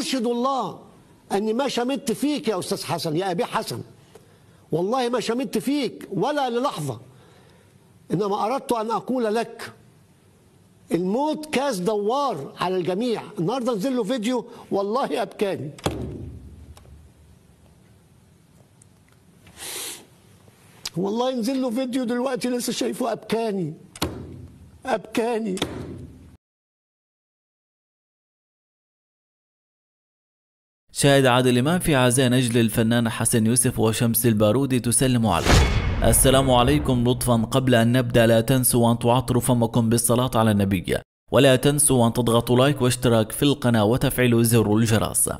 أشهد الله أني ما شمت فيك يا أستاذ حسن يا أبي حسن والله ما شمت فيك ولا للحظة إنما أردت أن أقول لك الموت كاس دوار على الجميع النهارده نزل له فيديو والله أبكاني والله نزل له فيديو دلوقتي لسه شايفه أبكاني أبكاني شاهد عادل إمام في عزاء نجل الفنان حسن يوسف وشمس البارودي تسلم عليه السلام عليكم لطفا قبل أن نبدأ لا تنسوا أن تعطروا فمكم بالصلاة على النبي ولا تنسوا أن تضغطوا لايك واشتراك في القناة وتفعلوا زر الجرس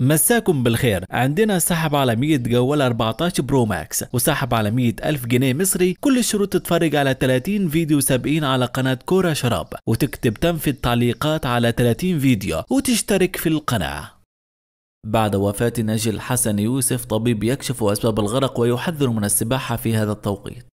مساكم بالخير عندنا سحب على 100 جوال 14 برو ماكس وسحب على 100 ألف جنيه مصري كل الشروط تتفرج على 30 فيديو سابقين على قناة كورة شراب وتكتب تم في التعليقات على 30 فيديو وتشترك في القناة بعد وفاة ناجي الحسن يوسف طبيب يكشف أسباب الغرق ويحذر من السباحة في هذا التوقيت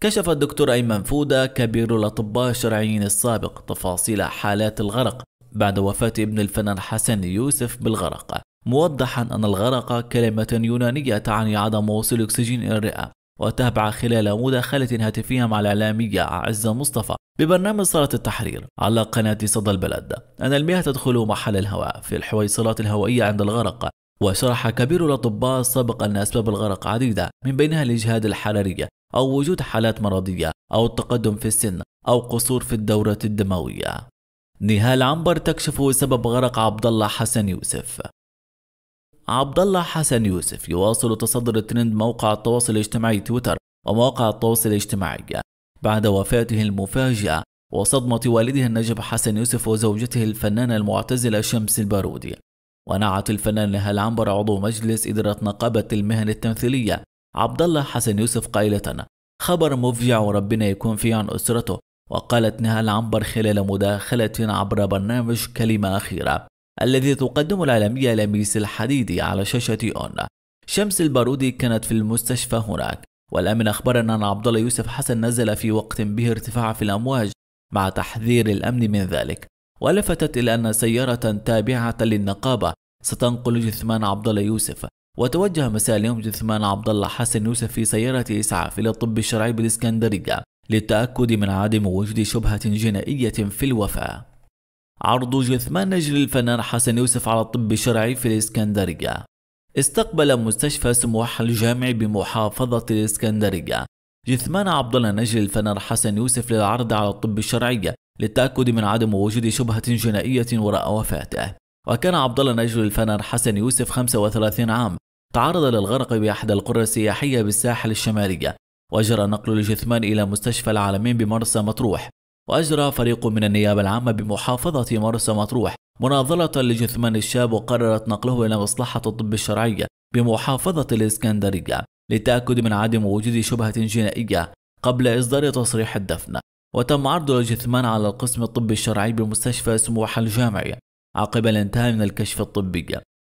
كشف الدكتور أيمن فودة كبير الأطباء الشرعيين السابق تفاصيل حالات الغرق بعد وفاة ابن الفنان حسن يوسف بالغرق موضحا أن الغرق كلمة يونانية تعني عدم وصول أكسجين إلى الرئة وتابع خلال مداخلة هاتفية مع الإعلامية عزة مصطفى ببرنامج صالة التحرير على قناة صدى البلد أن المياه تدخل محل الهواء في الحويصلات الهوائية عند الغرق وشرح كبير الأطباء السابق أن أسباب الغرق عديدة من بينها الإجهاد الحراري أو وجود حالات مرضية أو التقدم في السن أو قصور في الدورة الدموية نهال عنبر تكشف سبب غرق عبد الله حسن يوسف عبد الله حسن يوسف يواصل تصدر الترند موقع التواصل الاجتماعي تويتر ومواقع التواصل الاجتماعي بعد وفاته المفاجئة وصدمة والده النجم حسن يوسف وزوجته الفنانة المعتزلة شمس البارودي ونعت الفنان العنبر عضو مجلس إدارة نقابة المهن التمثيلية عبد الله حسن يوسف قائلة خبر مفجع وربنا يكون فيه عن أسرته وقالت نهال عنبر خلال مداخلة عبر برنامج كلمة أخيرة الذي تقدم العالمية لميس الحديدي على شاشة أون شمس البارودي كانت في المستشفى هناك والأمن أخبرنا أن عبد الله يوسف حسن نزل في وقت به ارتفاع في الأمواج مع تحذير الأمن من ذلك ولفتت إلى أن سيارة تابعة للنقابة ستنقل جثمان عبد الله يوسف وتوجه مساء اليوم جثمان عبد الله حسن يوسف في سيارة إسعاف إلى الطب الشرعي بالإسكندرية للتأكد من عدم وجود شبهة جنائية في الوفاة عرض جثمان نجل الفنان حسن يوسف على الطب الشرعي في الإسكندرية استقبل مستشفى سموحة الجامعي بمحافظة الإسكندرية جثمان عبد الله نجل الفنر حسن يوسف للعرض على الطب الشرعي للتأكد من عدم وجود شبهة جنائية وراء وفاته وكان عبد الله نجل الفنر حسن يوسف 35 عام تعرض للغرق بأحد القرى السياحية بالساحل الشمالي وجرى نقل الجثمان إلى مستشفى العالمين بمرسى مطروح وأجرى فريق من النيابة العامة بمحافظة مرسى مطروح مناضلة لجثمان الشاب وقررت نقله إلى مصلحة الطب الشرعية بمحافظة الإسكندرية للتأكد من عدم وجود شبهة جنائية قبل إصدار تصريح الدفن وتم عرض الجثمان على القسم الطبي الشرعي بمستشفى سموحة الجامعي عقب الانتهاء من الكشف الطبي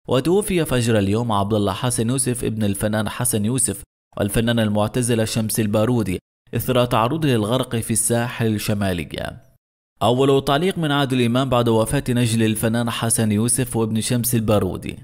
وتوفي فجر اليوم عبد الله حسن يوسف ابن الفنان حسن يوسف والفنانة المعتزلة شمس البارودي إثر تعرضه للغرق في الساحل الشمالي أول تعليق من عادل إمام بعد وفاة نجل الفنان حسن يوسف وابن شمس البارودي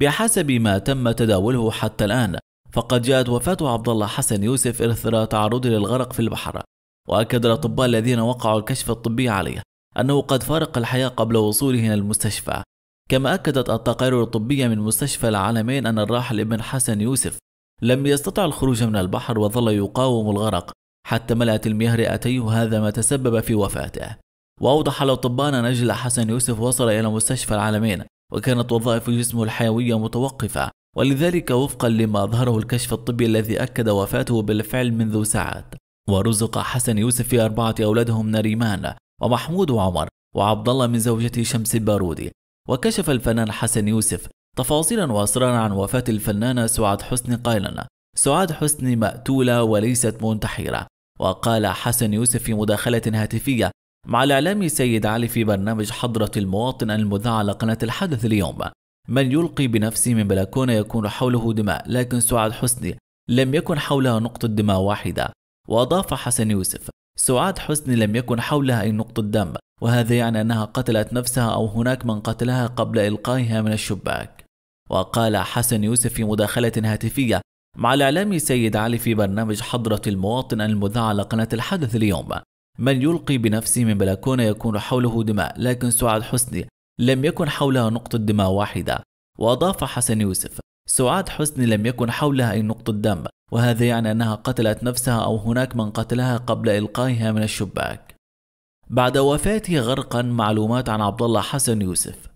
بحسب ما تم تداوله حتى الآن فقد جاءت وفاة عبد الله حسن يوسف إثر تعرضه للغرق في البحر وأكد الأطباء الذين وقعوا الكشف الطبي عليه أنه قد فارق الحياة قبل وصوله إلى المستشفى كما أكدت التقارير الطبية من مستشفى العالمين أن الراحل ابن حسن يوسف لم يستطع الخروج من البحر وظل يقاوم الغرق حتى ملأت المياه رئتيه وهذا ما تسبب في وفاته وأوضح الأطباء أن نجل حسن يوسف وصل إلى مستشفى العالمين وكانت وظائف جسمه الحيوية متوقفة ولذلك وفقا لما أظهره الكشف الطبي الذي أكد وفاته بالفعل منذ ساعات ورزق حسن يوسف في أربعة أولادهم نريمان ومحمود وعمر وعبد الله من زوجته شمس البارودي وكشف الفنان حسن يوسف تفاصيلا وأسرارا عن وفاة الفنانة سعاد حسني قائلا سعاد حسني مأتولة وليست منتحرة وقال حسن يوسف في مداخلة هاتفية مع الإعلامي سيد علي في برنامج حضرة المواطن المذاع على قناة الحدث اليوم من يلقي بنفسه من بلكونة يكون حوله دماء لكن سعاد حسني لم يكن حولها نقطة دماء واحدة وأضاف حسن يوسف سعاد حسني لم يكن حولها أي نقطة دم وهذا يعني أنها قتلت نفسها أو هناك من قتلها قبل إلقائها من الشباك وقال حسن يوسف في مداخلة هاتفية مع الإعلام سيد علي في برنامج حضرة المواطن المذاع على قناة الحدث اليوم من يلقي بنفسه من بلكونة يكون حوله دماء لكن سعاد حسني لم يكن حولها نقطة دماء واحدة وأضاف حسن يوسف سعاد حسني لم يكن حولها أي نقطة دم وهذا يعني أنها قتلت نفسها أو هناك من قتلها قبل إلقائها من الشباك بعد وفاته غرقا معلومات عن عبد الله حسن يوسف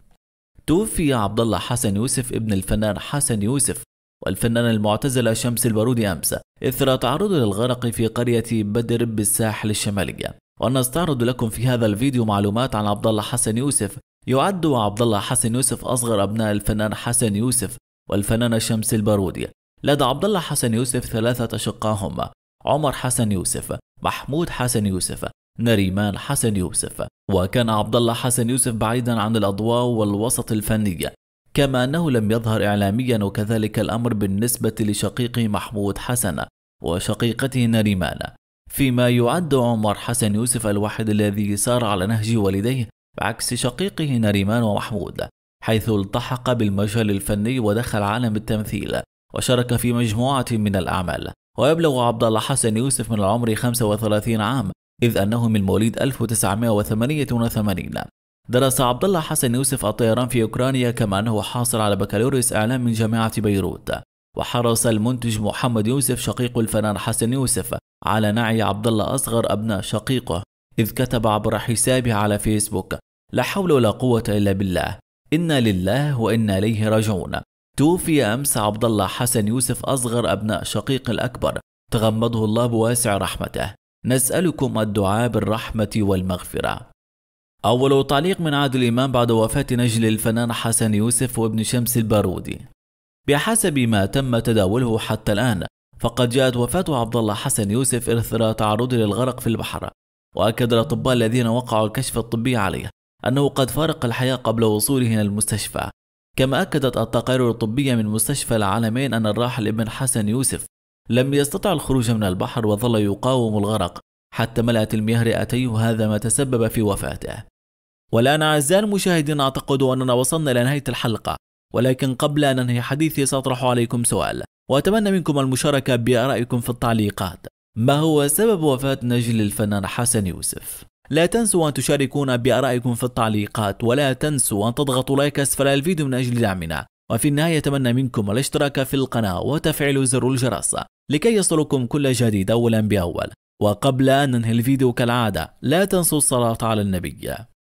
توفي عبد الله حسن يوسف ابن الفنان حسن يوسف والفنان المعتزلة شمس البارودي أمس إثر تعرضه للغرق في قرية بدر بالساحل الشمالية ونستعرض لكم في هذا الفيديو معلومات عن عبد الله حسن يوسف يعد عبد الله حسن يوسف أصغر أبناء الفنان حسن يوسف والفنانة شمس البارودي لدى عبد الله حسن يوسف ثلاثة أشقاء هم عمر حسن يوسف محمود حسن يوسف نريمان حسن يوسف وكان عبد الله حسن يوسف بعيدا عن الأضواء والوسط الفني كما أنه لم يظهر إعلاميا وكذلك الأمر بالنسبة لشقيقه محمود حسن وشقيقته نريمان فيما يعد عمر حسن يوسف الواحد الذي سار على نهج والديه بعكس شقيقه نريمان ومحمود حيث التحق بالمجال الفني ودخل عالم التمثيل وشارك في مجموعة من الأعمال ويبلغ عبد الله حسن يوسف من العمر 35 عام إذ أنه من مواليد 1988 درس عبد الله حسن يوسف الطيران في أوكرانيا كما أنه حاصل على بكالوريوس إعلام من جامعة بيروت وحرص المنتج محمد يوسف شقيق الفنان حسن يوسف على نعي عبد الله أصغر أبناء شقيقه إذ كتب عبر حسابه على فيسبوك لا حول ولا قوة إلا بالله إنا لله وإنا إليه راجعون توفي أمس عبد الله حسن يوسف أصغر أبناء شقيق الأكبر تغمده الله بواسع رحمته نسألكم الدعاء بالرحمة والمغفرة أول تعليق من عادل إمام بعد وفاة نجل الفنان حسن يوسف وابن شمس البارودي بحسب ما تم تداوله حتى الآن فقد جاءت وفاة عبد الله حسن يوسف إثر تعرضه للغرق في البحر وأكد الأطباء الذين وقعوا الكشف الطبي عليه أنه قد فارق الحياة قبل وصوله إلى المستشفى كما أكدت التقارير الطبية من مستشفى العالمين أن الراحل ابن حسن يوسف لم يستطع الخروج من البحر وظل يقاوم الغرق حتى ملأت المياه رئتيه هذا ما تسبب في وفاته والآن أعزائي المشاهدين أعتقد أننا وصلنا إلى نهاية الحلقة ولكن قبل أن أنهي حديثي سأطرح عليكم سؤال وأتمنى منكم المشاركة بآرائكم في التعليقات ما هو سبب وفاة نجل الفنان حسن يوسف؟ لا تنسوا أن تشاركونا بآرائكم في التعليقات ولا تنسوا أن تضغطوا لايك أسفل الفيديو من أجل دعمنا وفي النهاية أتمنى منكم الاشتراك في القناة وتفعيل زر الجرس لكي يصلكم كل جديد أولا بأول وقبل أن ننهي الفيديو كالعادة لا تنسوا الصلاة على النبي